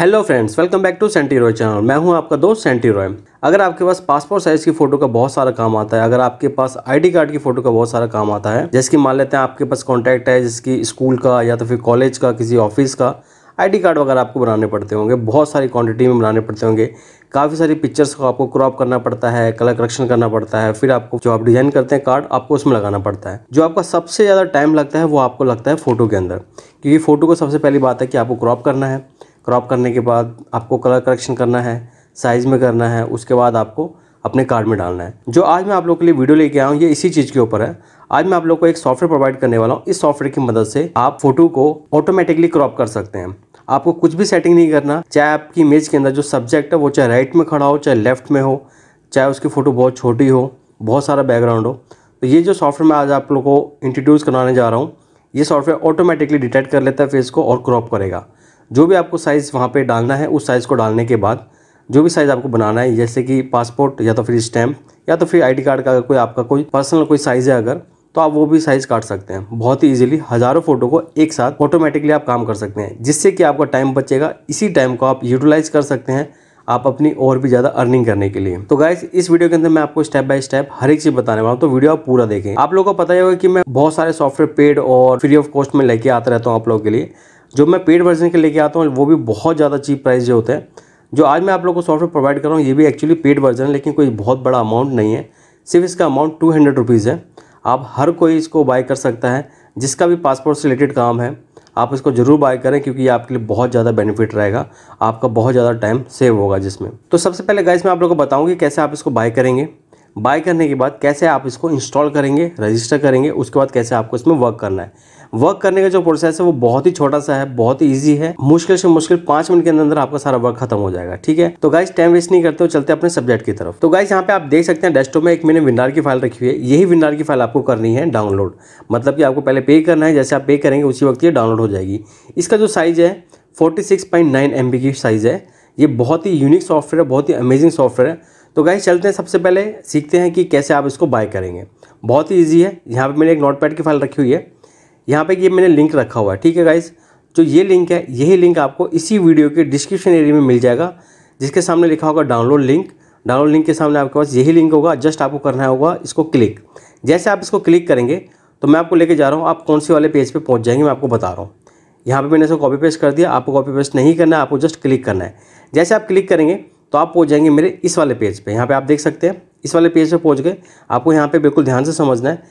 Hello friends welcome back to Senti Roy channel मैं हूं आपका दोस्त सेंटी रॉय अगर आपके पास पासपोर्ट साइज़ की फ़ोटो का बहुत सारा काम आता है अगर आपके पास आईडी कार्ड की फ़ोटो का बहुत सारा काम आता है जैसे कि मान लेते हैं आपके पास कॉन्टैक्ट है जिसकी स्कूल का या तो फिर कॉलेज का किसी ऑफिस का आईडी कार्ड वगैरह आपको बनाने पड़ते होंगे बहुत सारी क्वांटिटी में बनाने पड़ते होंगे काफ़ी सारी पिक्चर्स को आपको क्रॉप करना पड़ता है कलर करेक्शन करना पड़ता है फिर आपको जो आप डिज़ाइन करते हैं कार्ड आपको उसमें लगाना पड़ता है जो आपका सबसे ज़्यादा टाइम लगता है वो आपको लगता है फ़ोटो के अंदर क्योंकि फ़ोटो को सबसे पहली बात है कि आपको क्रॉप करना है क्रॉप करने के बाद आपको कलर करेक्शन करना है साइज़ में करना है उसके बाद आपको अपने कार्ड में डालना है जो आज मैं आप लोग के लिए वीडियो लेके आया हूँ ये इसी चीज़ के ऊपर है आज मैं आप लोग को एक सॉफ्टवेयर प्रोवाइड करने वाला हूँ इस सॉफ्टवेयर की मदद से आप फोटो को ऑटोमेटिकली क्रॉप कर सकते हैं आपको कुछ भी सेटिंग नहीं करना चाहे आपकी इमेज के अंदर जो सब्जेक्ट है वो चाहे राइट में खड़ा हो चाहे लेफ्ट में हो चाहे उसकी फ़ोटो बहुत छोटी हो बहुत सारा बैकग्राउंड हो तो ये जो सॉफ्टवेयर मैं आज आप लोग को इंट्रोड्यूस कराने जा रहा हूँ ये सॉफ्टवेयर ऑटोमेटिकली डिटेक्ट कर लेता है फेस को और क्रॉप करेगा जो भी आपको साइज़ वहाँ पे डालना है उस साइज़ को डालने के बाद जो भी साइज़ आपको बनाना है जैसे कि पासपोर्ट या तो फिर स्टैम्प या तो फिर आईडी कार्ड का अगर कोई आपका कोई पर्सनल कोई साइज़ है अगर तो आप वो भी साइज़ काट सकते हैं बहुत ही इजीली हज़ारों फ़ोटो को एक साथ ऑटोमेटिकली आप काम कर सकते हैं जिससे कि आपका टाइम बचेगा इसी टाइम को आप यूटिलाइज़ कर सकते हैं आप अपनी और भी ज़्यादा अर्निंग करने के लिए तो गाइज इस वीडियो के अंदर मैं आपको स्टेप बाय स्टेप हर एक चीज़ बताने वाला हूँ तो वीडियो आप पूरा देखें आप लोगों को पता ही होगा कि मैं बहुत सारे सॉफ्टवेयर पेड और फ्री ऑफ कॉस्ट में लेके आता रहता हूँ आप लोगों के लिए जो मैं पेड वर्जन के लेके आता हूँ वो भी बहुत ज़्यादा चीप प्राइस जो होते हैं जो आज मैं आप लोगों को सॉफ्टवेयर प्रोवाइड कर रहा हूँ ये भी एक्चुअली पेड वर्जन है लेकिन कोई बहुत बड़ा अमाउंट नहीं है सिर्फ इसका अमाउंट टू हंड्रेड रुपीज़ है आप हर कोई इसको बाय कर सकता है जिसका भी पासपोर्ट से रिलेटेड काम है आप इसको ज़रूर बाय करें क्योंकि ये आपके लिए बहुत ज़्यादा बेनिफिट रहेगा आपका बहुत ज़्यादा टाइम सेव होगा जिसमें तो सबसे पहले गाइस मैं आप लोगों को बताऊँगी कैसे आप इसको बाय करेंगे बाय करने के बाद कैसे आप इसको इंस्टॉल करेंगे रजिस्टर करेंगे उसके बाद कैसे आपको इसमें वर्क करना है वर्क करने का जो प्रोसेस है वो बहुत ही छोटा सा है बहुत ही ईजी है मुश्किल से मुश्किल पांच मिनट के अंदर आपका सारा वर्क खत्म हो जाएगा ठीक है तो गाइस टाइम वेस्ट नहीं करते हो चलते अपने सब्जेक्ट की तरफ तो गाइस यहाँ पे आप देख सकते हैं डेस्कटॉप में एक मैंने विनार की फाइल रखी हुई है यही विनार की फाइल आपको करनी है डाउनलोड मतलब कि आपको पहले पे करना है जैसे आप पे करेंगे उसी वक्त ये डाउनलोड हो जाएगी इसका जो साइज़ है forty six point nine M B की साइज़ है ये बहुत ही यूनिक सॉफ्टवेयर है बहुत ही अमेजिंग सॉफ्टवेयर है तो गाइस चलते हैं सबसे पहले सीखते हैं कि कैसे आप इसको बाय करेंगे बहुत ही ईजी है यहाँ पर मैंने एक नोट पैड की फाइल रखी हुई है यहाँ पे ये मैंने लिंक रखा हुआ है ठीक है गाइज़ जो ये लिंक है यही लिंक आपको इसी वीडियो के डिस्क्रिप्शन एरिया में मिल जाएगा जिसके सामने लिखा होगा डाउनलोड लिंक डाउनलोड लिंक के सामने आपके पास यही लिंक होगा जस्ट आपको करना होगा इसको क्लिक जैसे आप इसको क्लिक करेंगे तो मैं आपको लेके जा रहा हूँ आप कौन से वाले पेज पे पहुँच जाएंगे मैं आपको बता रहा हूँ यहाँ पे मैंने इसको कॉपी पेस्ट कर दिया आपको कॉपी पेस्ट नहीं करना है आपको जस्ट क्लिक करना है जैसे आप क्लिक करेंगे तो आप पहुँच जाएंगे मेरे इस वाले पेज पर यहाँ पर आप देख सकते हैं इस वाले पेज पर पहुँच गए आपको यहाँ पर बिल्कुल ध्यान से समझना है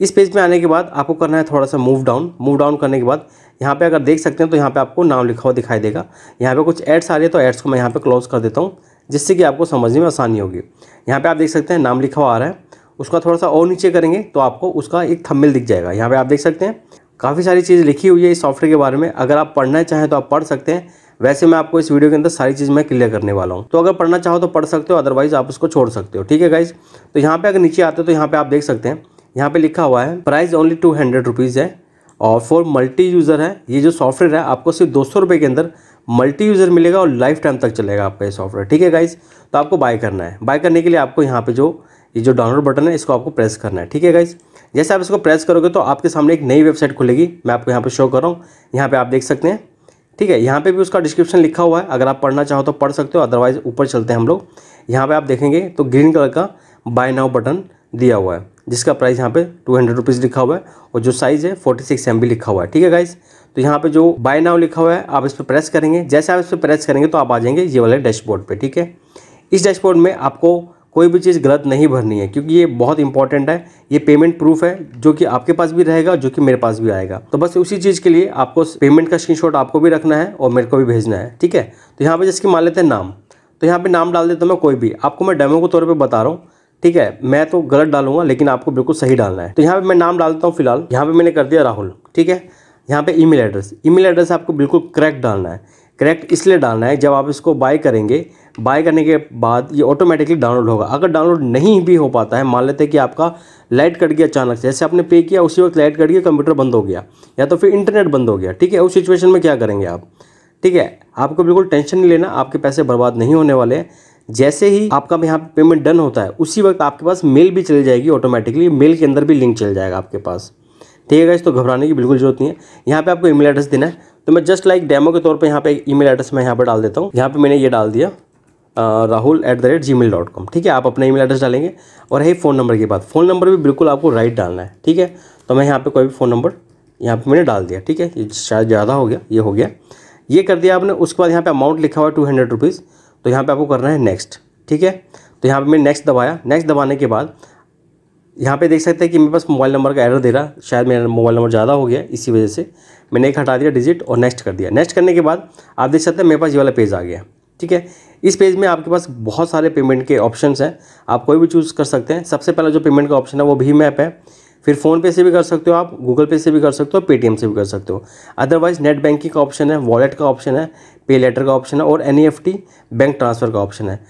इस पेज में आने के बाद आपको करना है थोड़ा सा मूव डाउन मूव डाउन करने के बाद यहाँ पे अगर देख सकते हैं तो यहाँ पे आपको नाम लिखा हुआ दिखाई देगा यहाँ पे कुछ एड्स आ रही है तो एड्स को मैं यहाँ पे क्लोज कर देता हूँ जिससे कि आपको समझने में आसानी होगी यहाँ पे आप देख सकते हैं नाम लिखा हुआ आ रहा है उसका थोड़ा सा और नीचे करेंगे तो आपको उसका एक थम्मिल दिख जाएगा यहाँ पर आप देख सकते हैं काफ़ी सारी चीज़ लिखी हुई है इस सॉफ्टवेयर के बारे में अगर आप पढ़ना चाहें तो आप पढ़ सकते हैं वैसे मैं आपको इस वीडियो के अंदर सारी चीज़ मैं क्लियर करने वाला हूँ तो अगर पढ़ना चाहो तो पढ़ सकते हो अदरवाइज़ आप उसको छोड़ सकते हो ठीक है गाइज तो यहाँ पर अगर नीचे आते हो तो यहाँ पर आप देख सकते हैं यहाँ पे लिखा हुआ है price only two hundred rupees है और फॉर मल्टी यूज़र है ये जो सॉफ्टवेयर है आपको सिर्फ दो सौ रुपये के अंदर मल्टी यूज़र मिलेगा और लाइफ टाइम तक चलेगा आपका ये सॉफ्टवेयर ठीक है गाइज तो आपको बाय करना है बाय करने के लिए आपको यहाँ पे जो ये जो डाउनलोड बटन है इसको आपको प्रेस करना है ठीक है गाइज जैसे आप इसको प्रेस करोगे तो आपके सामने एक नई वेबसाइट खुलेगी मैं आपको यहाँ पर शो कर रहा हूँ यहाँ पर आप देख सकते हैं ठीक है यहाँ पे भी उसका डिस्क्रिप्शन लिखा हुआ है अगर आप पढ़ना चाहो तो पढ़ सकते हो अदरवाइज़ ऊपर चलते हैं हम लोग यहाँ पे आप देखेंगे तो ग्रीन कलर का बाय नाउ बटन दिया हुआ है जिसका प्राइस यहाँ पे टू हंड्रेड रुपीज़ लिखा हुआ है और जो साइज़ है फोर्टी सिक्स एम बी लिखा हुआ है ठीक है गाइज तो यहाँ पे जो बाय नाउ लिखा हुआ है आप इस पर प्रेस करेंगे जैसे आप इस पर प्रेस करेंगे तो आप आ जाएंगे ये वाले डैशबोर्ड पर ठीक है इस डैशबोर्ड में आपको कोई भी चीज़ गलत नहीं भरनी है क्योंकि ये बहुत इंपॉर्टेंट है ये पेमेंट प्रूफ है जो कि आपके पास भी रहेगा जो कि मेरे पास भी आएगा तो बस उसी चीज़ के लिए आपको पेमेंट का स्क्रीन आपको भी रखना है और मेरे को भी भेजना है ठीक है तो यहाँ पर जैसे मान लेते हैं नाम तो यहाँ पर नाम डाल देता हूँ मैं कोई भी आपको मैं डेमो के तौर पर बता रहा हूँ ठीक है मैं तो गलत डालूंगा लेकिन आपको बिल्कुल सही डालना है तो यहाँ पे मैं नाम डालता हूँ फिलहाल यहाँ पे मैंने कर दिया राहुल ठीक है यहाँ पे ईमेल एड्रेस ईमेल एड्रेस आपको बिल्कुल करेक्ट डालना है करेक्ट इसलिए डालना है जब आप इसको बाय करेंगे बाय करने के बाद ये ऑटोमेटिकली डाउनलोड होगा अगर डाउनलोड नहीं भी हो पाता है मान लेते हैं कि आपका लाइट कट गया अचानक से जैसे आपने पे किया उसी वक्त लाइट कट गया कंप्यूटर बंद हो गया या तो फिर इंटरनेट बंद हो गया ठीक है उस सिचुएशन में क्या करेंगे आप ठीक है आपको बिल्कुल टेंशन नहीं लेना आपके पैसे बर्बाद नहीं होने वाले हैं जैसे ही आपका यहाँ पे पेमेंट डन होता है उसी वक्त आपके पास मेल भी चली जाएगी ऑटोमेटिकली मेल के अंदर भी लिंक चल जाएगा आपके पास ठीक है गाइस तो घबराने की बिल्कुल जरूरत नहीं है यहाँ पे आपको ईमेल एड्रेस देना है तो मैं जस्ट लाइक डेमो के तौर पे यहाँ पे ईमेल एड्रेस मैं यहाँ पे डाल देता हूँ यहाँ पे मैंने ये डाल दिया Rahul at the rate gmail dot com ठीक है आप अपना ईमेल एड्रेस डालेंगे और यही फ़ोन नंबर की बात फ़ोन नंबर भी बिल्कुल आपको राइट डालना है ठीक है तो मैं यहाँ पर कोई भी फ़ोन नंबर यहाँ पर मैंने डाल दिया ठीक है ये शायद ज़्यादा हो गया ये हो गया ये कर दिया आपने उसके बाद यहाँ पर अमाउंट लिखा हुआ है टू हंड्रेड रुपीज़ तो यहाँ पे आपको करना है नेक्स्ट ठीक है तो यहाँ पे मैंने नेक्स्ट दबाया नेक्स्ट दबाने के बाद यहाँ पे देख सकते हैं कि मेरे पास मोबाइल नंबर का एरर दे रहा शायद मेरा मोबाइल नंबर ज़्यादा हो गया इसी वजह से मैंने एक हटा दिया डिजिट और नेक्स्ट कर दिया नेक्स्ट करने के बाद आप देख सकते हैं मेरे पास ये वाला पेज आ गया ठीक है इस पेज में आपके पास बहुत सारे पेमेंट के ऑप्शंस हैं आप कोई भी चूज़ कर सकते हैं सबसे पहला जो पेमेंट का ऑप्शन है वो भीम ऐप है फिर फ़ोनपे से भी कर सकते हो आप गूगल पे से भी कर सकते हो पेटीएम से भी कर सकते हो अदरवाइज नेट बैंकिंग का ऑप्शन है वॉलेट का ऑप्शन है पे लेटर का ऑप्शन है और एन बैंक ट्रांसफ़र का ऑप्शन है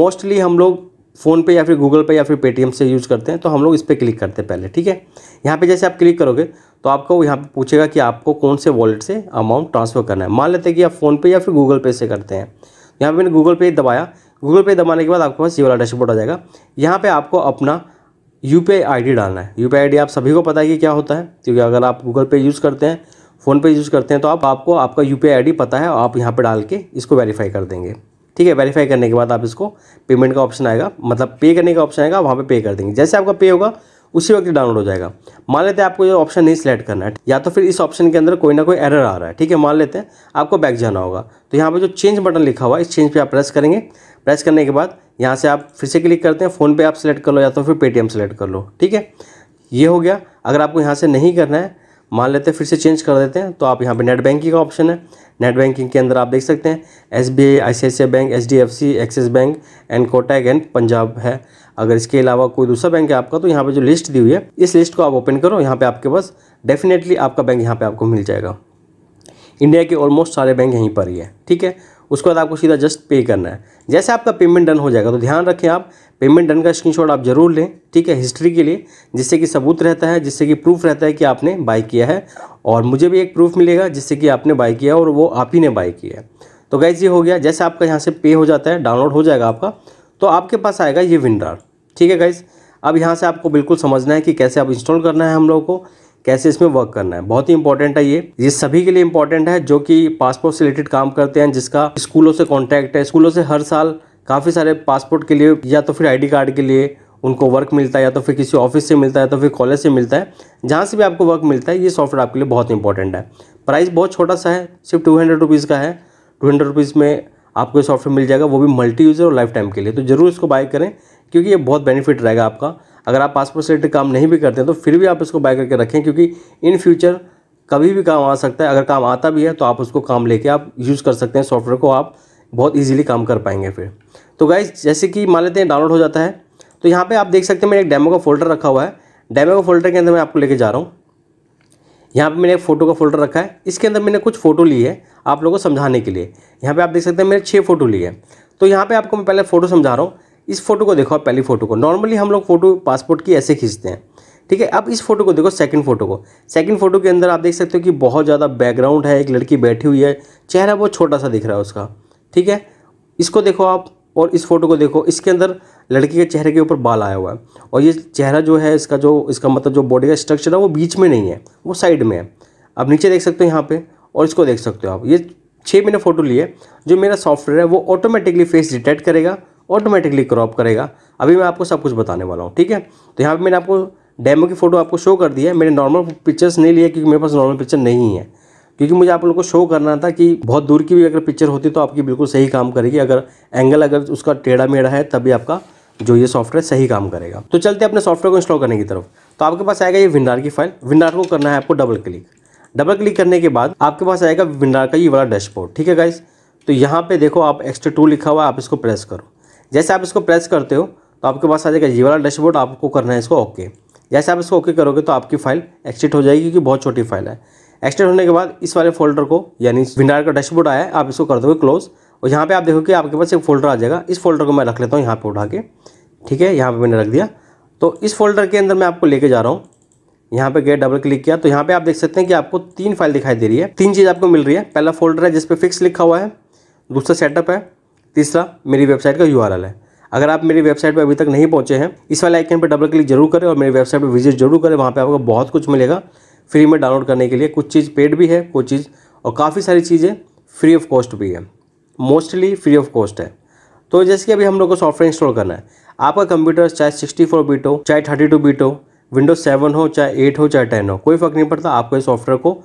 मोस्टली हम लोग फ़ोन पे या फिर गूगल पे या फिर पेटीएम से यूज़ करते हैं तो हम लोग इस पर क्लिक करते हैं पहले ठीक है यहाँ पे जैसे आप क्लिक करोगे तो आपको यहाँ पे पूछेगा कि आपको कौन से वॉलेट से अमाउंट ट्रांसफ़र करना है मान लेते हैं कि आप फ़ोन पे या फिर गूगल पे से करते हैं यहाँ पे मैंने गूगल पे दबाया गूगल पे दबाने के बाद आपके पास ये वाला डैशबोर्ड आ जाएगा यहाँ पर आपको अपना यू पी आई डालना है यू पी आप सभी को पता है कि क्या होता है क्योंकि अगर आप गूगल पे यूज़ करते हैं फ़ोन पे यूज़ करते हैं तो आप आपको आपका यू पी पता है आप यहाँ पर डाल के इसको वेरीफाई कर देंगे ठीक है वेरीफाई करने के बाद आप इसको पेमेंट का ऑप्शन आएगा मतलब पे करने का ऑप्शन आएगा वहाँ पे पे कर देंगे जैसे आपका पे होगा उसी वक्त डाउनलोड हो जाएगा मान लेते हैं आपको ये ऑप्शन नहीं सिलेक्ट करना है या तो फिर इस ऑप्शन के अंदर कोई ना कोई एरर आ रहा है ठीक है मान लेते हैं आपको बैक जाना होगा तो यहाँ पर जो चेंज बटन लिखा हुआ है इस चेंज पर आप प्रेस करेंगे प्रेस करने के बाद यहाँ से आप फिर से क्लिक करते हैं फ़ोन पे आप सेलेक्ट कर लो या तो फिर पेटीएम सेलेक्ट कर लो ठीक है ये हो गया अगर आपको यहाँ से नहीं करना है मान लेते हैं फिर से चेंज कर देते हैं तो आप यहाँ पे नेट बैंकिंग का ऑप्शन है नेट बैंकिंग के अंदर आप देख सकते हैं S B I I C C I bank H D F C Axis bank and Kotak and Punjab है अगर इसके अलावा कोई दूसरा बैंक है आपका तो यहाँ पे जो लिस्ट दी हुई है इस लिस्ट को आप ओपन करो यहाँ पे आपके पास डेफिनेटली आपका बैंक यहाँ पे आपको मिल जाएगा इंडिया के ऑलमोस्ट सारे बैंक यहीं पर ही है ठीक है उसके बाद आपको सीधा जस्ट पे करना है जैसे आपका पेमेंट डन हो जाएगा तो ध्यान रखें आप पेमेंट डन का स्क्रीन आप जरूर लें ठीक है हिस्ट्री के लिए जिससे कि सबूत रहता है जिससे कि प्रूफ रहता है कि आपने बाई किया है और मुझे भी एक प्रूफ मिलेगा जिससे कि आपने बाई किया और वो आप ही ने बाई किया है तो गैस ये हो गया जैसे आपका यहाँ से पे हो जाता है डाउनलोड हो जाएगा आपका तो आपके पास आएगा ये विंडर ठीक है गाइज अब यहाँ से आपको बिल्कुल समझना है कि कैसे आप इंस्टॉल करना है हम लोगों को कैसे इसमें वर्क करना है बहुत ही इंपॉर्टेंट है ये ये सभी के लिए इंपॉर्टेंट है जो कि पासपोर्ट से रिलेटेड काम करते हैं जिसका स्कूलों से कॉन्टैक्ट है स्कूलों से हर साल काफ़ी सारे पासपोर्ट के लिए या तो फिर आईडी कार्ड के लिए उनको वर्क मिलता है या तो फिर किसी ऑफिस से मिलता है या तो फिर कॉलेज से मिलता है जहाँ से भी आपको वर्क मिलता है ये सॉफ्टवेयर आपके लिए बहुत इंपॉर्टेंट है प्राइस बहुत छोटा सा है सिर्फ टू हंड्रेड रुपीज़ का है टू हंड्रेड रुपीज़ में आपको ये सॉफ्टवेयर मिल जाएगा वो भी मल्टी यूज़र और लाइफ टाइम के लिए तो ज़रूर इसको बाय करें क्योंकि ये बहुत बेनिफिट रहेगा आपका अगर आप पासपोर्ट सेट काम नहीं भी करते हैं तो फिर भी आप इसको बाय करके रखें क्योंकि इन फ्यूचर कभी भी काम आ सकता है अगर काम आता भी है तो आप उसको काम लेके आप यूज़ कर सकते हैं सॉफ्टवेयर को आप बहुत ईजिली काम कर पाएंगे फिर तो गाइज जैसे कि मान लेते हैं डाउनलोड हो जाता है तो यहाँ पर आप देख सकते हैं मैंने एक डेमो का फोल्डर रखा हुआ है डेमो का फोल्डर के अंदर मैं आपको लेके जा रहा हूँ यहाँ पे मैंने एक फ़ोटो का फोल्डर रखा है इसके अंदर मैंने कुछ फ़ोटो ली है आप लोगों को समझाने के लिए यहाँ पे आप देख सकते हैं मैंने छः फ़ोटो ली है तो यहाँ पे आपको मैं पहले फ़ोटो समझा रहा हूँ इस फोटो को देखो आप पहली फ़ोटो को नॉर्मली हम लोग फ़ोटो पासपोर्ट की ऐसे खींचते हैं ठीक है अब इस फोटो को देखो सेकंड फोटो को सेकंड फोटो के अंदर आप देख सकते हो कि बहुत ज़्यादा बैकग्राउंड है एक लड़की बैठी हुई है चेहरा बहुत छोटा सा दिख रहा है उसका ठीक है इसको देखो आप और इस फोटो को देखो इसके अंदर लड़की के चेहरे के ऊपर बाल आया हुआ है और ये चेहरा जो है इसका जो इसका मतलब जो बॉडी का स्ट्रक्चर है वो बीच में नहीं है वो साइड में है आप नीचे देख सकते हो यहाँ पे और इसको देख सकते हो आप ये छः महीने फ़ोटो लिए जो मेरा सॉफ्टवेयर है वो ऑटोमेटिकली फेस डिटेक्ट करेगा ऑटोमेटिकली क्रॉप करेगा अभी मैं आपको सब कुछ बताने वाला हूँ ठीक है तो यहाँ पर मैंने आपको डेमो की फ़ोटो आपको शो कर दी है मैंने नॉर्मल पिक्चर्स नहीं लिए क्योंकि मेरे पास नॉर्मल पिक्चर नहीं है क्योंकि मुझे आप लोग को शो करना था कि बहुत दूर की भी अगर पिक्चर होती तो आपकी बिल्कुल सही काम करेगी अगर एंगल अगर उसका टेढ़ा मेढ़ा है तभी आपका जो ये सॉफ्टवेयर सही काम करेगा तो चलते अपने सॉफ्टवेयर को इंस्टॉल करने की तरफ तो आपके पास आएगा ये विंडार की फाइल विंडार को करना है आपको डबल क्लिक डबल क्लिक करने के बाद आपके पास आएगा विंडार का ये वाला डैशबोर्ड ठीक है गाइज तो यहाँ पे देखो आप एक्स्ट्रा टू लिखा हुआ है आप इसको प्रेस करो जैसे आप इसको प्रेस करते हो तो आपके पास आ जाएगा ये वाला डैशबोर्ड आपको करना है इसको ओके जैसे आप इसको ओके करोगे तो आपकी फाइल एक्सिट हो जाएगी क्योंकि बहुत छोटी फाइल है एक्सटेंड होने के बाद इस वाले फोल्डर को यानी विंडार का डैशबोर्ड आया है आप इसको कर दोगे क्लोज और यहाँ पे आप देखोगे आपके पास एक फोल्डर आ जाएगा इस फोल्डर को मैं रख लेता हूँ यहाँ पे उठा के ठीक है यहाँ पे मैंने रख दिया तो इस फोल्डर के अंदर मैं आपको लेके जा रहा हूँ यहाँ पे गए डबल क्लिक किया तो यहाँ पे आप देख सकते हैं कि आपको तीन फाइल दिखाई दे रही है तीन चीज़ आपको मिल रही है पहला फोल्डर है जिसपे फिक्स लिखा हुआ है दूसरा सेटअप है तीसरा मेरी वेबसाइट का यू है अगर आप मेरी वेबसाइट पर अभी तक नहीं पहुँचे हैं इस वाले आइकन पर डबल क्लिक जरूर करें और मेरी वेबसाइट पर विजिट जरूर करें वहाँ पर आपको बहुत कुछ मिलेगा फ्री में डाउनलोड करने के लिए कुछ चीज़ पेड भी है कुछ चीज़ और काफ़ी सारी चीज़ें फ्री ऑफ कॉस्ट भी है मोस्टली फ्री ऑफ कॉस्ट है तो जैसे कि अभी हम लोग को सॉफ्टवेयर इंस्टॉल करना है आपका कंप्यूटर चाहे सिक्सटी फोर बीट हो चाहे थर्टी टू बीट हो विंडोज सेवन हो चाहे एट हो चाहे टेन हो कोई फ़र्क नहीं पड़ता आपको इस सॉफ्टवेयर को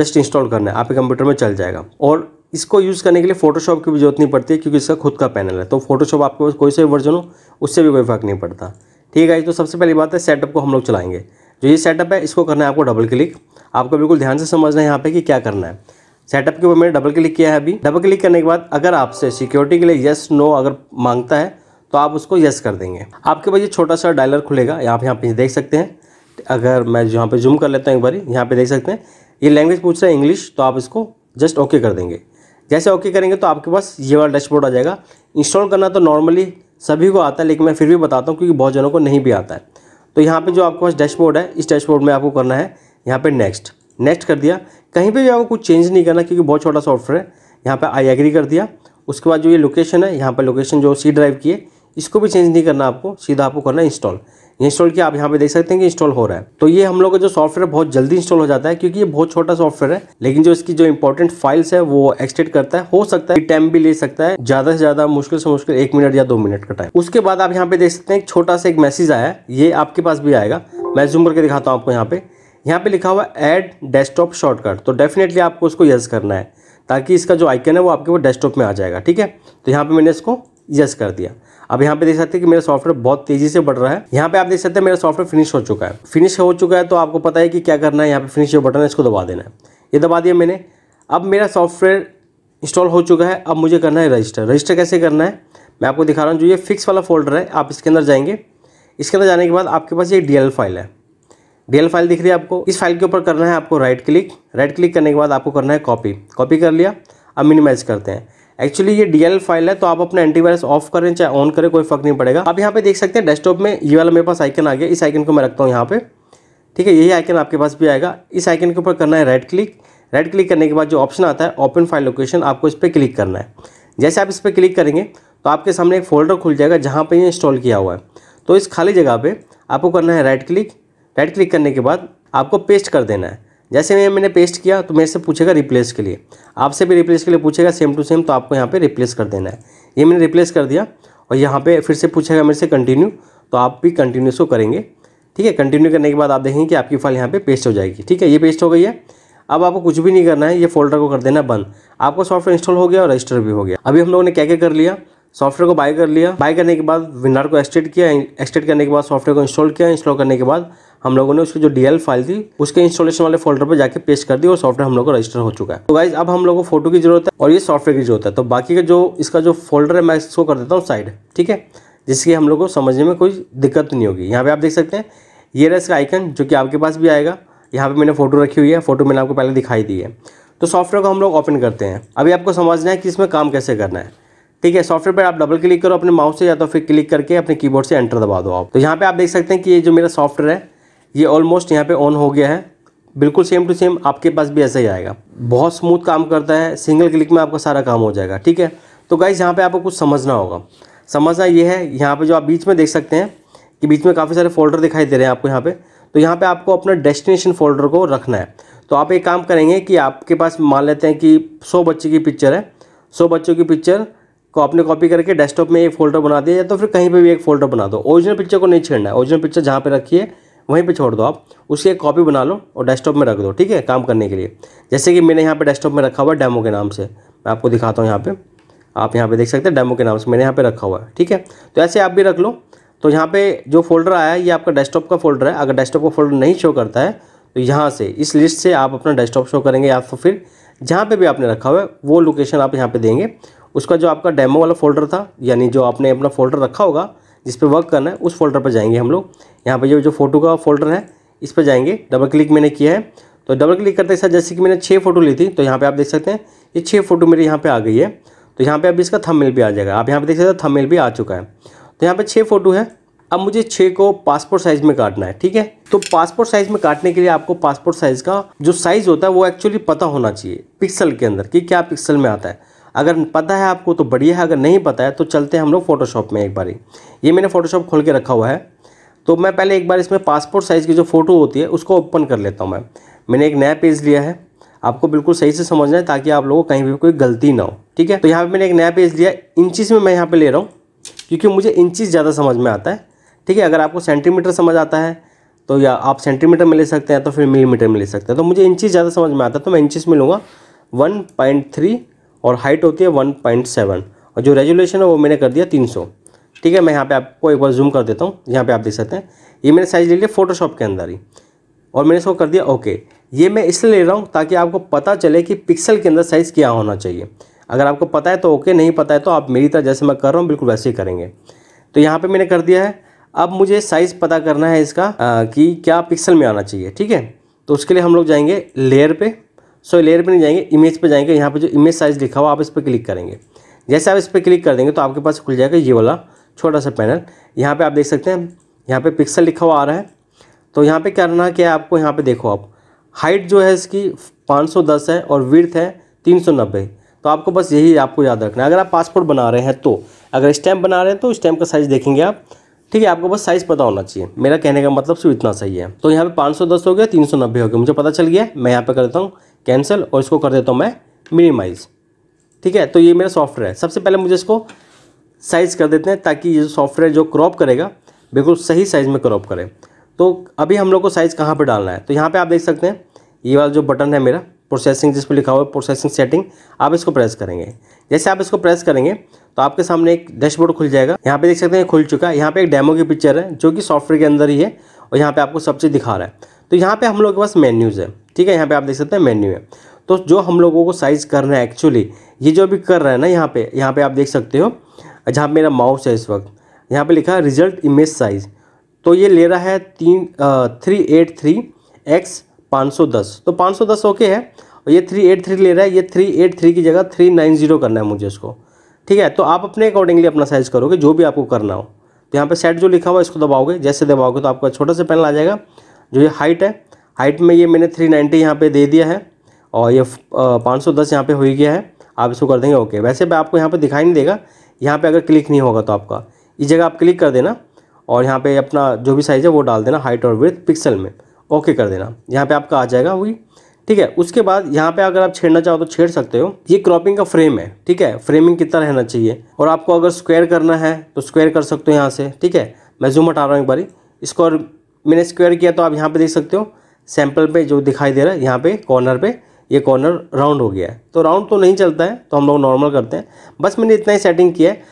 जस्ट इंस्टॉल करना है आपके कंप्यूटर में चल जाएगा और इसको यूज़ करने के लिए फोटोशॉप की भी जरूरत नहीं पड़ती है क्योंकि इसका खुद का पैनल है तो फोटोशॉप आपके पास कोई से वर्जन हो उससे भी कोई फ़र्क नहीं पड़ता ठीक है तो सबसे पहली बात है सेटअप को हम लोग चलाएंगे जो ये सेटअप है इसको करना है आपको डबल क्लिक आपको बिल्कुल ध्यान से समझना है यहाँ पे कि क्या करना है सेटअप के ऊपर मैंने डबल क्लिक किया है अभी डबल क्लिक करने के बाद अगर आपसे सिक्योरिटी के लिए येस नो अगर मांगता है तो आप उसको येस कर देंगे आपके पास ये छोटा सा डायलर खुलेगा आप यहाँ पे देख सकते हैं अगर मैं यहाँ पे जूम कर लेता हूँ एक बार यहाँ पे देख सकते हैं ये लैंग्वेज पूछ रहा है इंग्लिश तो आप इसको जस्ट ओके कर देंगे जैसे ओके करेंगे तो आपके पास ये वाला डैशबोर्ड आ जाएगा इंस्टॉल करना तो नॉर्मली सभी को आता है लेकिन मैं फिर भी बताता हूँ क्योंकि बहुत जनों को नहीं भी आता है तो यहाँ पे जो आपके पास डैशबोर्ड है इस डैशबोर्ड में आपको करना है यहाँ पे नेक्स्ट नेक्स्ट कर दिया कहीं पे भी आपको कुछ चेंज नहीं करना क्योंकि बहुत छोटा सॉफ्टवेयर है यहाँ पे आई एग्री कर दिया उसके बाद जो ये लोकेशन है यहाँ पे लोकेशन जो सी ड्राइव की है इसको भी चेंज नहीं करना आपको सीधा आपको करना इंस्टॉल इंस्टॉल किया आप यहाँ पे देख सकते हैं कि इंस्टॉल हो रहा है तो ये हम लोग का जो सॉफ्टवेयर बहुत जल्दी इंस्टॉल हो जाता है क्योंकि ये बहुत छोटा सॉफ्टवेयर है लेकिन जो इसकी जो इंपॉर्टेंट फाइल्स है वो एक्सटेट करता है हो सकता है टाइम भी ले सकता है ज्यादा से ज्यादा मुश्किल से मुश्किल एक मिनट या दो मिनट का टाइम उसके बाद आप यहाँ पे देख सकते हैं छोटा सा एक मैसेज आया ये आपके पास भी आएगा मैं जूम करके दिखाता हूँ आपको यहाँ पे यहाँ पे लिखा हुआ एड डेस्कटॉप शॉर्टकट तो डेफिनेटली आपको उसको यस करना है ताकि इसका जो आइकन है वो आपके वो डेस्कटॉप में आ जाएगा ठीक है तो यहाँ पे मैंने इसको यस कर दिया अब यहाँ पे देख सकते हैं कि मेरा सॉफ्टवेयर बहुत तेजी से बढ़ रहा है यहाँ पे आप देख सकते हैं मेरा सॉफ्टवेयर फिनिश हो चुका है फिनिश हो चुका है तो आपको पता है कि क्या करना है यहाँ पे फिनिश जो बटन है इसको दबा देना है ये दबा दिया मैंने अब मेरा सॉफ्टवेयर इंस्टॉल हो चुका है अब मुझे करना है रजिस्टर रजिस्टर कैसे करना है मैं आपको दिखा रहा हूँ जो ये फिक्स वाला फोल्डर है आप इसके अंदर जाएंगे इसके अंदर जाने के बाद आपके पास ये डी फाइल है डी फाइल दिख रही है आपको इस फाइल के ऊपर करना है आपको राइट क्लिक राइट क्लिक करने के बाद आपको करना है कॉपी कॉपी कर लिया अब मिनिमाइज़ करते हैं एक्चुअली ये डीएल फाइल है तो आप अपना एंटीवायरस ऑफ करें चाहे ऑन करें कोई फर्क नहीं पड़ेगा आप यहाँ पे देख सकते हैं डेस्कटॉप में ये वाला मेरे पास आइकन आ गया इस आइकन को मैं रखता हूँ यहाँ पे ठीक है यही आइकन आपके पास भी आएगा इस आइकन के ऊपर करना है राइट क्लिक राइट क्लिक करने के बाद जो ऑप्शन आता है ओपन फाइल लोकेशन आपको इस पर क्लिक करना है जैसे आप इस पर क्लिक करेंगे तो आपके सामने एक फोल्डर खुल जाएगा जहाँ पर ये इंस्टॉल किया हुआ है तो इस खाली जगह पर आपको करना है राइट क्लिक राइट क्लिक करने के बाद आपको पेस्ट कर देना है जैसे मैं मैंने पेस्ट किया तो मेरे से पूछेगा रिप्लेस के लिए आपसे भी रिप्लेस के लिए पूछेगा सेम टू सेम तो आपको यहाँ पे रिप्लेस कर देना है ये मैंने रिप्लेस कर दिया और यहाँ पे फिर से पूछेगा मेरे से कंटिन्यू तो आप भी कंटिन्यू इसको करेंगे ठीक है कंटिन्यू करने के बाद आप देखेंगे कि आपकी फाइल यहाँ पे पेस्ट हो जाएगी ठीक है ये पेस्ट हो गई है अब आपको कुछ भी नहीं करना है ये फोल्डर को कर देना बंद आपका सॉफ्टवेयर इंस्टॉल हो गया और रजिस्टर भी हो गया अभी हम लोगों ने क्या क्या कर लिया सॉफ्टवेयर को बाय कर लिया बाय करने के बाद विंडर को एक्सटेट किया एक्सटेट करने के बाद सॉफ्टवेयर को इंस्टॉल किया इंस्टॉल करने के बाद हम लोगों ने उसकी जो डी फाइल थी उसके इंस्टॉलेशन वाले फोल्डर पर जाकर पेस्ट कर दी और सॉफ्टवेयर हम लोग को रजिस्टर हो चुका है तो गाइज अब हम लोग को फोटो की जरूरत है और ये सॉफ्टवेयर की जरूरत है तो बाकी का जो इसका जो फोल्डर है मैं इसको कर देता हूँ साइड ठीक है जिसकी हम लोग को समझने में कोई दिक्कत नहीं होगी यहाँ पर आप देख सकते हैं ये रहा इसका आइकन जो कि आपके पास भी आएगा यहाँ पे मैंने फ़ोटो रखी हुई है फ़ोटो मैंने आपको पहले दिखाई दी है तो सॉफ्टवेयर को हम लोग ओपन करते हैं अभी आपको समझना है कि इसमें काम कैसे करना है ठीक है सॉफ्टवेयर पर आप डबल क्लिक करो अपने माउस से या तो फिर क्लिक करके अपने कीबोर्ड से एंटर दबा दो आप तो यहाँ पे आप देख सकते हैं कि ये जो मेरा सॉफ्टवेयर है ये ऑलमोस्ट यहाँ पे ऑन हो गया है बिल्कुल सेम टू सेम आपके पास भी ऐसा ही आएगा बहुत स्मूथ काम करता है सिंगल क्लिक में आपका सारा काम हो जाएगा ठीक है तो गाइज यहाँ पे आपको कुछ समझना होगा समझना ये है यहाँ पे जो आप बीच में देख सकते हैं कि बीच में काफ़ी सारे फोल्डर दिखाई दे रहे हैं आपको यहाँ पे तो यहाँ पे आपको अपना डेस्टिनेशन फोल्डर को रखना है तो आप एक काम करेंगे कि आपके पास मान लेते हैं कि सौ बच्चे की पिक्चर है सौ बच्चों की पिक्चर को आपने कॉपी करके डेस्कटॉप में एक फोल्डर बना दिया या तो फिर कहीं पर भी एक फोल्डर बना दो ओरिजिनल पिक्चर को नहीं छेड़ना है ओरिजिनल पिक्चर जहाँ पर रखिए वहीं पे छोड़ दो आप उसकी एक कॉपी बना लो और डेस्कटॉप में रख दो ठीक है काम करने के लिए जैसे कि मैंने यहाँ पे डेस्कटॉप में रखा हुआ है डेमो के नाम से मैं आपको दिखाता हूँ यहाँ पे आप यहाँ पे देख सकते हैं डेमो के नाम से मैंने यहाँ पे रखा हुआ है ठीक है तो ऐसे आप भी रख लो तो यहाँ पे जो फोल्डर आया है ये आपका डेस्कटॉप का फोल्डर है अगर डेस्कटॉप का फोल्डर नहीं शो करता है तो यहाँ से इस लिस्ट से आप अपना डेस्कटॉप शो करेंगे या तो फिर जहाँ पर भी आपने रखा हुआ है वो लोकेशन आप यहाँ पर देंगे उसका जो आपका डेमो वाला फोल्डर था यानी जो आपने अपना फोल्डर रखा होगा जिस पर वर्क करना है उस फोल्डर पर जाएंगे हम लोग यहाँ पर ये जो फोटो का फोल्डर है इस पर जाएंगे डबल क्लिक मैंने किया है तो डबल क्लिक करते साथ जैसे कि मैंने छः फोटो ली थी तो यहाँ पे आप देख सकते हैं ये छः फोटो मेरे यहाँ पे आ गई है तो यहाँ पर अब इसका थंबनेल भी आ जाएगा आप यहाँ पर देख सकते हैं थंबनेल भी आ चुका है तो यहाँ पर छः फोटो है अब मुझे छः को पासपोर्ट साइज़ में काटना है ठीक है तो पासपोर्ट साइज़ में काटने के लिए आपको पासपोर्ट साइज़ का जो साइज़ होता है वो एक्चुअली पता होना चाहिए पिक्सल के अंदर कि क्या पिक्सल में आता है अगर पता है आपको तो बढ़िया है अगर नहीं पता है तो चलते हैं हम लोग फोटोशॉप में एक बारी ये मैंने फोटोशॉप खोल के रखा हुआ है तो मैं पहले एक बार इसमें पासपोर्ट साइज़ की जो फ़ोटो होती है उसको ओपन कर लेता हूँ मैं मैंने एक नया पेज लिया है आपको बिल्कुल सही से समझना है ताकि आप लोगों को कहीं भी कोई गलती ना हो ठीक है तो यहाँ पर मैंने एक नया पेज लिया इंचिस में मैं यहाँ पर ले रहा हूँ क्योंकि मुझे इंचिस ज़्यादा समझ में आता है ठीक है अगर आपको सेंटीमीटर समझ आता है तो या आप सेंटीमीटर में ले सकते हैं तो फिर मिलीमीटर में ले सकते हैं तो मुझे इंचिस ज़्यादा समझ में आता है तो मैं इंचिस में लूँगा वन पॉइंट थ्री और हाइट होती है 1.7 और जो रेजुलेशन है वो मैंने कर दिया 300 ठीक है मैं यहाँ पे आपको एक बार जूम कर देता हूँ यहाँ पे आप देख सकते हैं ये मैंने साइज़ ले लिया फोटोशॉप के अंदर ही और मैंने इसको कर दिया ओके ये मैं इसलिए ले रहा हूँ ताकि आपको पता चले कि पिक्सल के अंदर साइज़ क्या होना चाहिए अगर आपको पता है तो ओके नहीं पता है तो आप मेरी तरह जैसे मैं कर रहा हूँ बिल्कुल वैसे ही करेंगे तो यहाँ पर मैंने कर दिया है अब मुझे साइज़ पता करना है इसका कि क्या पिक्सल में आना चाहिए ठीक है तो उसके लिए हम लोग जाएंगे लेयर पर सो लेयर पर नहीं जाएंगे इमेज पर जाएंगे यहाँ पर जो इमेज साइज़ लिखा हुआ आप इस पर क्लिक करेंगे जैसे आप इस पर क्लिक कर देंगे तो आपके पास खुल जाएगा ये वाला छोटा सा पैनल यहाँ पर आप देख सकते हैं यहाँ पर पिक्सल लिखा हुआ आ रहा है तो यहाँ पे करना क्या है आपको यहाँ पे देखो आप हाइट जो है इसकी 510 है और विर्थ है 390 तो आपको बस यही आपको याद रखना है अगर आप पासपोर्ट बना रहे हैं तो अगर स्टैम्प बना रहे हैं तो स्टैम्प का साइज़ देखेंगे आप ठीक है आपको बस साइज़ पता होना चाहिए मेरा कहने का मतलब सिर्फ इतना सही है तो यहाँ पे 510 हो गया 390 हो गया मुझे पता चल गया मैं यहाँ पे करता हूँ कैंसिल और इसको कर देता हूँ मैं मिनिमाइज़ ठीक है तो ये मेरा सॉफ्टवेयर है सबसे पहले मुझे इसको साइज़ कर देते हैं ताकि ये सॉफ्टवेयर जो क्रॉप करेगा बिल्कुल सही साइज़ में क्रॉप करे तो अभी हम लोग को साइज़ कहाँ पर डालना है तो यहाँ पर आप देख सकते हैं ये वाला जो बटन है मेरा प्रोसेसिंग जिस पर लिखा हुआ है प्रोसेसिंग सेटिंग आप इसको प्रेस करेंगे जैसे आप इसको प्रेस करेंगे तो आपके सामने एक डैशबोर्ड खुल जाएगा यहाँ पे देख सकते हैं खुल चुका है यहाँ पे एक डेमो की पिक्चर है जो कि सॉफ्टवेयर के अंदर ही है और यहाँ पे आपको सब चीज़ दिखा रहा है तो यहाँ पे हम लोग के पास मेन्यूज़ है ठीक है यहाँ पे आप देख सकते हैं मेन्यू है तो जो हम लोगों को साइज़ करना है एक्चुअली ये जो अभी कर रहा है ना यहाँ पे यहाँ पे आप देख सकते हो जहाँ मेरा माउस है इस वक्त यहाँ पे लिखा है रिजल्ट इमेज साइज़ तो ये ले रहा है तीन थ्री एट थ्री एक्स पाँच सौ दस तो पाँच सौ दस ओके है और ये थ्री एट थ्री ले रहा है ये थ्री एट थ्री की जगह थ्री नाइन जीरो करना है मुझे इसको ठीक है तो आप अपने अकॉर्डिंगली अपना साइज़ करोगे जो भी आपको करना हो तो यहाँ पर सेट जो लिखा हुआ है इसको दबाओगे जैसे दबाओगे तो आपका छोटा सा पैनल आ जाएगा जो ये हाइट है हाइट में ये मैंने थ्री नाइन्टी यहाँ पर दे दिया है और ये पाँच सौ दस यहाँ पर हो गया है आप इसको कर देंगे ओके वैसे भी आपको यहाँ पर दिखाई नहीं देगा यहाँ पर अगर क्लिक नहीं होगा तो आपका इस जगह आप क्लिक कर देना और यहाँ पे अपना जो भी साइज़ है वो डाल देना हाइट और विथ पिक्सल में ओके कर देना यहाँ पर आपका आ जाएगा वही ठीक है उसके बाद यहाँ पे अगर आप छेड़ना चाहो तो छेड़ सकते हो ये क्रॉपिंग का फ्रेम है ठीक है फ्रेमिंग कितना रहना चाहिए और आपको अगर स्क्वायर करना है तो स्क्वायर कर सकते हो यहाँ से ठीक है मैं जूम हटा रहा हूँ एक बारी इसको और मैंने स्क्वायर किया तो आप यहाँ पर देख सकते हो सैम्पल पे जो दिखाई दे रहा है यहाँ पे कॉर्नर पे ये कॉर्नर राउंड हो गया है तो राउंड तो नहीं चलता है तो हम लोग नॉर्मल करते हैं बस मैंने इतना ही सेटिंग किया है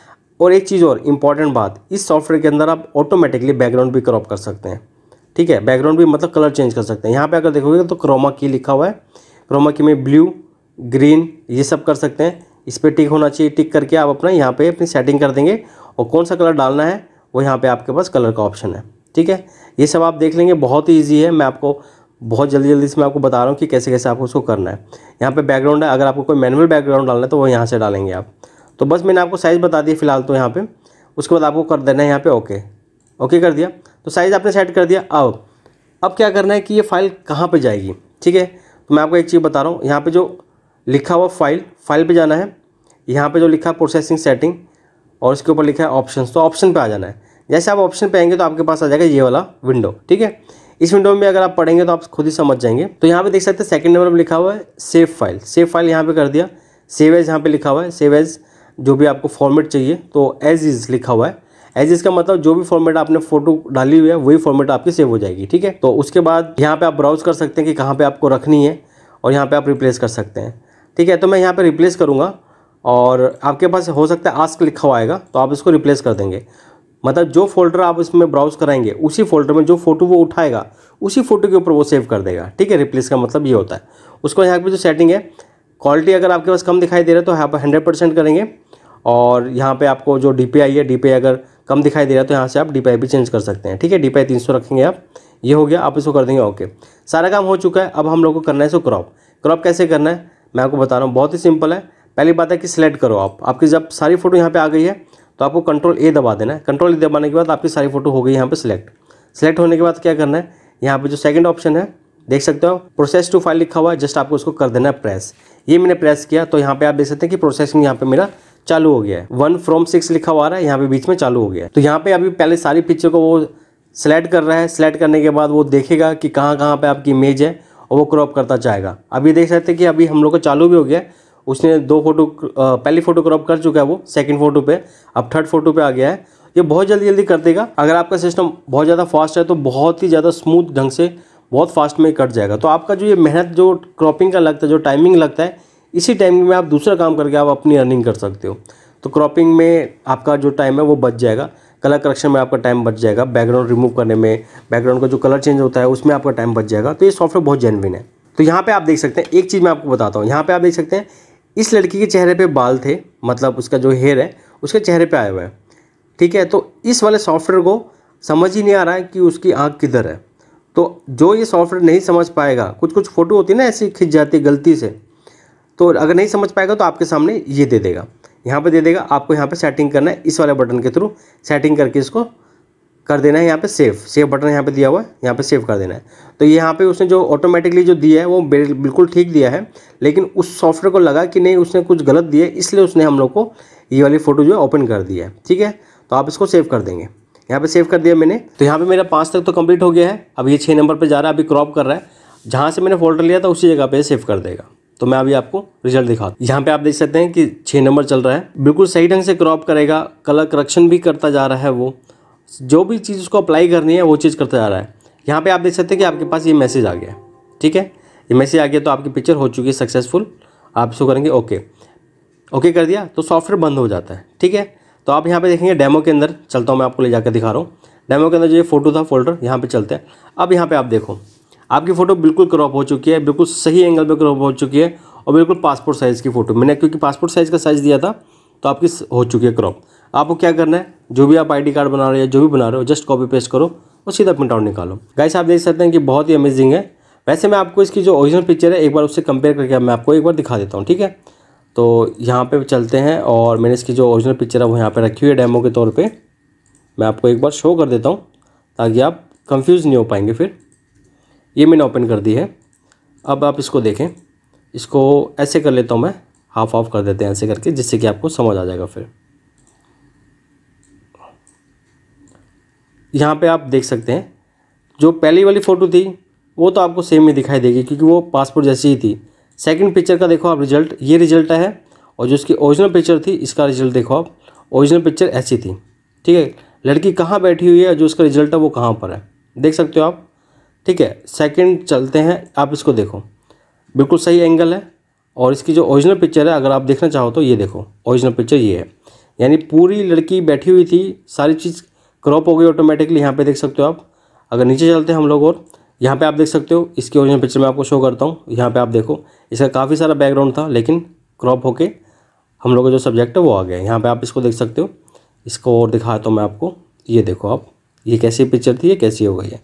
और एक चीज़ और इम्पॉर्टेंट बात इस सॉफ्टवेयर के अंदर आप ऑटोमेटिकली बैकग्राउंड भी क्रॉप कर सकते हैं ठीक है बैकग्राउंड भी मतलब कलर चेंज कर सकते हैं यहाँ पर अगर देखोगे तो क्रोमा की लिखा हुआ है क्रोमा की में ब्लू ग्रीन ये सब कर सकते हैं इस पर टिक होना चाहिए टिक करके आप अपना यहाँ पे अपनी सेटिंग कर देंगे और कौन सा कलर डालना है वो यहाँ पे आपके पास कलर का ऑप्शन है ठीक है ये सब आप देख लेंगे बहुत ही ईजी है मैं आपको बहुत जल्दी जल्दी से मैं आपको बता रहा हूँ कि कैसे कैसे आपको उसको करना है यहाँ पे बैकग्राउंड है अगर आपको कोई मैनुअल बैकग्राउंड डालना है तो वो यहाँ से डालेंगे आप तो बस मैंने आपको साइज़ बता दी फिलहाल तो यहाँ पे उसके बाद आपको कर देना है यहाँ पे ओके ओके कर दिया तो साइज़ आपने सेट कर दिया अब अब क्या करना है कि ये फाइल कहाँ पर जाएगी ठीक है तो मैं आपको एक चीज़ बता रहा हूँ यहाँ पर जो लिखा हुआ फाइल फाइल पर जाना है यहाँ पर जो लिखा प्रोसेसिंग सेटिंग और उसके ऊपर लिखा है ऑप्शन तो ऑप्शन पर आ जाना है जैसे आप ऑप्शन पर आएंगे तो आपके पास आ जाएगा ये वाला विंडो ठीक है इस विंडो में अगर आप पढ़ेंगे तो आप खुद ही समझ जाएंगे तो यहाँ पे देख सकते हैं सेकंड नंबर पर लिखा हुआ है सेव फाइल सेव फाइल यहाँ पे कर दिया सेव एज यहाँ पे लिखा हुआ है सेव एज जो भी आपको फॉर्मेट चाहिए तो एज इज़ लिखा हुआ है एज इसका मतलब जो भी फॉर्मेट आपने फोटो डाली हुई है वही फॉर्मेट आपकी सेव हो जाएगी ठीक है तो उसके बाद यहाँ पर आप ब्राउज कर सकते हैं कि कहाँ पर आपको रखनी है और यहाँ पर आप रिप्लेस कर सकते हैं ठीक है तो मैं यहाँ पर रिप्लेस करूँगा और आपके पास हो सकता है आस्क लिखा हुआ आएगा तो आप इसको रिप्लेस कर देंगे मतलब जो फोल्डर आप इसमें ब्राउज कराएंगे उसी फोल्डर में जो फोटो वो उठाएगा उसी फोटो के ऊपर वो सेव कर देगा ठीक है रिप्लेस का मतलब ये होता है उसको यहाँ पे जो सेटिंग है क्वालिटी अगर आपके पास कम दिखाई दे रहा है तो यहाँ पर हंड्रेड परसेंट करेंगे और यहाँ पे आपको जो डी है डी अगर कम दिखाई दे रहा है तो यहाँ से आप डी भी चेंज कर सकते हैं ठीक है डी पी रखेंगे आप ये हो गया आप इसको कर देंगे ओके सारा काम हो चुका है अब हम लोग को करना है इसको क्रॉप क्रॉप कैसे करना है मैं आपको बता रहा हूँ बहुत ही सिंपल है पहली बात है कि सिलेक्ट करो आप आपकी जब सारी फोटो यहाँ पे आ गई है तो आपको कंट्रोल ए दबा देना है कंट्रोल ए दबाने के बाद आपकी सारी फ़ोटो हो गई यहाँ पर सिलेक्ट सिलेक्ट होने के बाद क्या करना है यहाँ पर जो सेकेंड ऑप्शन है देख सकते हो प्रोसेस टू फाइल लिखा हुआ है जस्ट आपको उसको कर देना है प्रेस ये मैंने प्रेस किया तो यहाँ पे आप देख सकते हैं कि प्रोसेसिंग यहाँ पे मेरा चालू हो गया है वन फ्रॉम सिक्स लिखा हुआ रहा है यहाँ पे बीच में चालू हो गया है तो यहाँ पे अभी पहले सारी पिक्चर को वो सेलेक्ट कर रहा है सेलेक्ट करने के बाद वो देखेगा कि कहाँ कहाँ पर आपकी इमेज है और वो क्रॉप करता जाएगा अभी देख सकते हैं कि अभी हम लोग का चालू भी हो गया है उसने दो फोटो पहली फोटो क्रॉप कर चुका है वो सेकंड फोटो पे अब थर्ड फोटो पे आ गया है ये बहुत जल्दी जल्दी कर देगा अगर आपका सिस्टम बहुत ज़्यादा फास्ट है तो बहुत ही ज़्यादा स्मूथ ढंग से बहुत फास्ट में कट जाएगा तो आपका जो ये मेहनत जो क्रॉपिंग का लगता है जो टाइमिंग लगता है इसी टाइमिंग में आप दूसरा काम करके आप अपनी अर्निंग कर सकते हो तो क्रॉपिंग में आपका जो टाइम है वो बच जाएगा कलर करेक्शन में आपका टाइम बच जाएगा बैकग्राउंड रिमूव करने में बैकग्राउंड का जो कलर चेंज होता है उसमें आपका टाइम बच जाएगा तो ये सॉफ्टवेयर बहुत जेनविन है तो यहाँ पे आप देख सकते हैं एक चीज़ मैं आपको बताता हूँ यहाँ पे आप देख सकते हैं इस लड़की के चेहरे पे बाल थे मतलब उसका जो हेयर है उसके चेहरे पे आए हुए हैं ठीक है तो इस वाले सॉफ्टवेयर को समझ ही नहीं आ रहा है कि उसकी आँख किधर है तो जो ये सॉफ्टवेयर नहीं समझ पाएगा कुछ कुछ फ़ोटो होती है ना ऐसी खिंच जाती है गलती से तो अगर नहीं समझ पाएगा तो आपके सामने ये दे देगा यहाँ पे दे देगा आपको यहाँ पे सेटिंग करना है इस वाले बटन के थ्रू सेटिंग करके इसको कर देना है यहाँ पे सेव सेव बटन यहाँ पे दिया हुआ है यहाँ पे सेव कर देना है तो यहाँ पे उसने जो ऑटोमेटिकली जो दिया है वो बिल्कुल ठीक दिया है लेकिन उस सॉफ्टवेयर को लगा कि नहीं उसने कुछ गलत दिया है इसलिए उसने हम लोग को ये वाली फ़ोटो जो है ओपन कर दिया है ठीक है तो आप इसको सेव कर देंगे यहाँ पर सेव कर दिया मैंने तो यहाँ पर मेरा पाँच तक तो कंप्लीट हो गया है अब ये छः नंबर पर जा रहा है अभी क्रॉप कर रहा है जहाँ से मैंने फोल्डर लिया था उसी जगह पर सेव कर देगा तो मैं अभी आपको रिजल्ट दिखा यहाँ पे आप देख सकते हैं कि छः नंबर चल रहा है बिल्कुल सही ढंग से क्रॉप करेगा कलर करेक्शन भी करता जा रहा है वो जो भी चीज़ उसको अप्लाई करनी है वो चीज़ करता जा रहा है यहाँ पे आप देख सकते हैं कि आपके पास ये मैसेज आ गया ठीक है ये मैसेज आ गया तो आपकी पिक्चर हो चुकी है सक्सेसफुल आप इसको करेंगे ओके ओके कर दिया तो सॉफ्टवेयर बंद हो जाता है ठीक है तो आप यहाँ पे देखेंगे डेमो के अंदर चलता हूँ मैं आपको ले जाकर दिखा रहा हूँ डेमो के अंदर जो ये फोटो था फोल्डर यहाँ पर चलते हैं अब यहाँ पर आप देखो आपकी फ़ोटो बिल्कुल क्रॉप हो चुकी है बिल्कुल सही एंगल पर क्रॉप हो चुकी है और बिल्कुल पासपोर्ट साइज़ की फ़ोटो मैंने क्योंकि पासपोर्ट साइज़ का साइज़ दिया था तो आपकी हो चुकी है क्रॉप आपको क्या करना है जो भी आप आईडी कार्ड बना रहे हो या जो भी बना रहे हो जस्ट कॉपी पेस्ट करो और सीधा प्रिंट आउट निकालो गाइस आप देख सकते हैं कि बहुत ही अमेजिंग है वैसे मैं आपको इसकी जो ओरिजिनल पिक्चर है एक बार उससे कंपेयर करके मैं आपको एक बार दिखा देता हूँ ठीक है तो यहाँ पे चलते हैं और मैंने इसकी जो ओरिजिनल पिक्चर है वो यहाँ पे रखी हुई है डेमो के तौर पे मैं आपको एक बार शो कर देता हूँ ताकि आप कंफ्यूज नहीं हो पाएंगे फिर ये मैंने ओपन कर दी है अब आप इसको देखें इसको ऐसे कर लेता हूँ मैं हाफ ऑफ कर देते हैं ऐसे करके जिससे कि आपको समझ आ जाएगा फिर यहाँ पे आप देख सकते हैं जो पहली वाली फ़ोटो थी वो तो आपको सेम ही दिखाई देगी क्योंकि वो पासपोर्ट जैसी ही थी सेकंड पिक्चर का देखो आप रिजल्ट ये रिजल्ट है और जो इसकी ओरिजिनल पिक्चर थी इसका रिजल्ट देखो आप ओरिजिनल पिक्चर ऐसी थी ठीक है लड़की कहाँ बैठी हुई है जो उसका रिजल्ट है वो कहाँ पर है देख सकते हो आप ठीक है सेकेंड चलते हैं आप इसको देखो बिल्कुल सही एंगल है और इसकी जो ओरिजिनल पिक्चर है अगर आप देखना चाहो तो ये देखो ओरिजिनल पिक्चर ये है यानी पूरी लड़की बैठी हुई थी सारी चीज़ क्रॉप हो गई ऑटोमेटिकली यहाँ पे देख सकते हो आप अगर नीचे चलते हैं हम लोग और यहाँ पे आप देख सकते हो इसकी ओरिजिनल पिक्चर मैं आपको शो करता हूँ यहाँ पे आप देखो इसका काफ़ी सारा बैकग्राउंड था लेकिन क्रॉप होके हम लोग का जो सब्जेक्ट है वो आ गया यहाँ पर आप इसको देख सकते हो इसको और दिखाता हूँ मैं आपको ये देखो आप ये कैसी पिक्चर थी ये कैसी हो गई है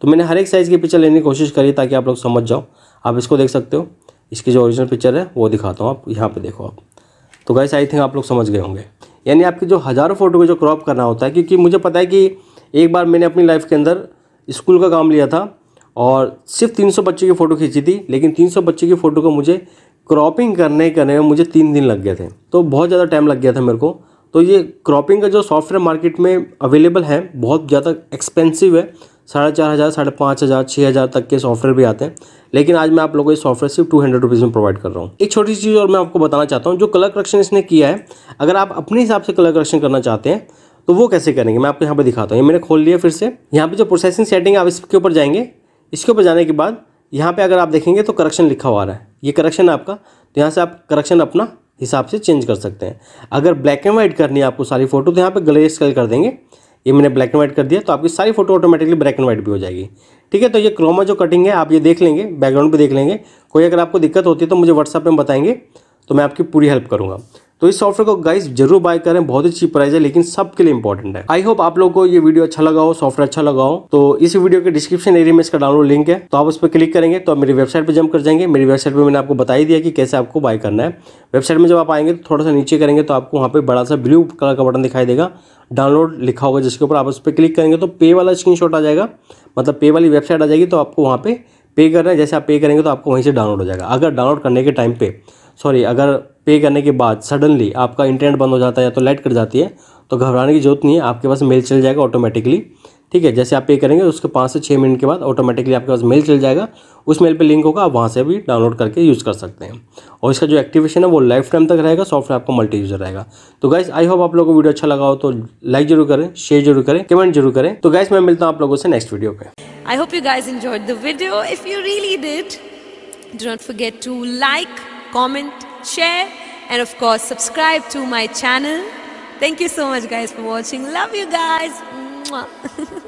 तो मैंने हर एक साइज़ की पिक्चर लेने की कोशिश करी ताकि आप लोग समझ जाओ आप इसको देख सकते हो इसकी जो ओरिजिनल पिक्चर है वो दिखाता हूँ आप यहाँ पे देखो आप तो गैस आई थिंक आप लोग समझ गए होंगे यानी आपके जो हज़ारों फ़ोटो को जो क्रॉप करना होता है क्योंकि मुझे पता है कि एक बार मैंने अपनी लाइफ के अंदर स्कूल का काम लिया था और सिर्फ 300 बच्चों की फ़ोटो खींची थी लेकिन 300 बच्चों की फ़ोटो को मुझे क्रॉपिंग करने करने में मुझे तीन दिन लग गए थे तो बहुत ज़्यादा टाइम लग गया था मेरे को तो ये क्रॉपिंग का जो सॉफ्टवेयर मार्केट में अवेलेबल है बहुत ज़्यादा एक्सपेंसिव है साढ़े चार हज़ार साढ़े पाँच हज़ार छः हज़ार तक के सॉफ्टवेयर भी आते हैं लेकिन आज मैं आप लोगों को ये सॉफ्टवेयर सिर्फ टू हंड्रेड रुपीज़ में प्रोवाइड कर रहा हूँ एक छोटी चीज़ और मैं आपको बताना चाहता हूँ जो कलर करेक्शन इसने किया है अगर आप अपने हिसाब से कलर करेक्शन करना चाहते हैं तो वो कैसे करेंगे मैं आपको यहाँ पर दिखाता हूँ ये मैंने खोल लिया फिर से यहाँ पर जो प्रोसेसिंग सेटिंग आप इसके ऊपर जाएंगे इसके ऊपर जाने के बाद यहाँ पे अगर आप देखेंगे तो करेक्शन लिखा हुआ आ रहा है ये करेक्शन है आपका तो यहाँ से आप करेक्शन अपना हिसाब से चेंज कर सकते हैं अगर ब्लैक एंड वाइट करनी है आपको सारी फ़ोटो तो यहाँ पर ग्ले स्केल कर देंगे ये मैंने ब्लैक एंड व्हाइट कर दिया तो आपकी सारी photo automatically black and white भी हो जाएगी ठीक है तो ये क्रोमा जो कटिंग है आप ये देख लेंगे बैकग्राउंड भी देख लेंगे कोई अगर आपको दिक्कत होती है तो मुझे व्हाट्सअप में बताएंगे तो मैं आपकी पूरी हेल्प करूँगा तो इस सॉफ्टवेयर को गाइस जरूर बाय करें बहुत ही चीप प्राइस है लेकिन सबके लिए इंपॉर्टेंट है आई होप आप लोगों को ये वीडियो अच्छा लगा हो सॉफ्टवेयर अच्छा लगा हो तो इस वीडियो के डिस्क्रिप्शन एरिया में इसका डाउनलोड लिंक है तो आप उस पर क्लिक करेंगे तो आप मेरी वेबसाइट पर जम कर जाएंगे मेरी वेबसाइट पर मैंने आपको बताई दिया कि कैसे आपको बाय करना है वेबसाइट में जब आप आएंगे तो थोड़ा सा नीचे करेंगे तो आपको वहाँ पर बड़ा सा ब्लू कलर का बटन दिखाई देगा डाउनलोड लिखा होगा जिसके ऊपर आप उस पर क्लिक करेंगे तो पे वाला स्क्रीन आ जाएगा मतलब पे वाली वेबसाइट आ जाएगी तो आपको वहाँ पे पे करना है जैसे आप पे करेंगे तो आपको वहीं से डाउनलोड हो जाएगा अगर डाउनलोड करने के टाइम पर सॉरी अगर पे करने के बाद सडनली आपका इंटरनेट बंद हो जाता है या तो लाइट कट जाती है तो घबराने की जरूरत नहीं है आपके पास मेल चल जाएगा ऑटोमेटिकली ठीक है जैसे आप पे करेंगे उसके पाँच से छः मिनट के बाद ऑटोमेटिकली आपके पास मेल चल जाएगा उस मेल पे लिंक होगा आप वहाँ से भी डाउनलोड करके यूज़ कर सकते हैं और इसका जो एक्टिवेशन है वो लाइफ टाइम तक रहेगा सॉफ्टवेयर आपका मल्टी यूजर रहेगा तो गाइस आई होप आप लोगों को वीडियो अच्छा लगा हो तो लाइक जरूर करें शेयर जरूर करें कमेंट जरूर करें तो गाइस मैं मिलता हूँ आप लोगों से नेक्स्ट वीडियो पे I hope you guys enjoy video if you really did do not to like comment, share, and of course, subscribe to my channel. Thank you so much, guys, for watching. Love you guys.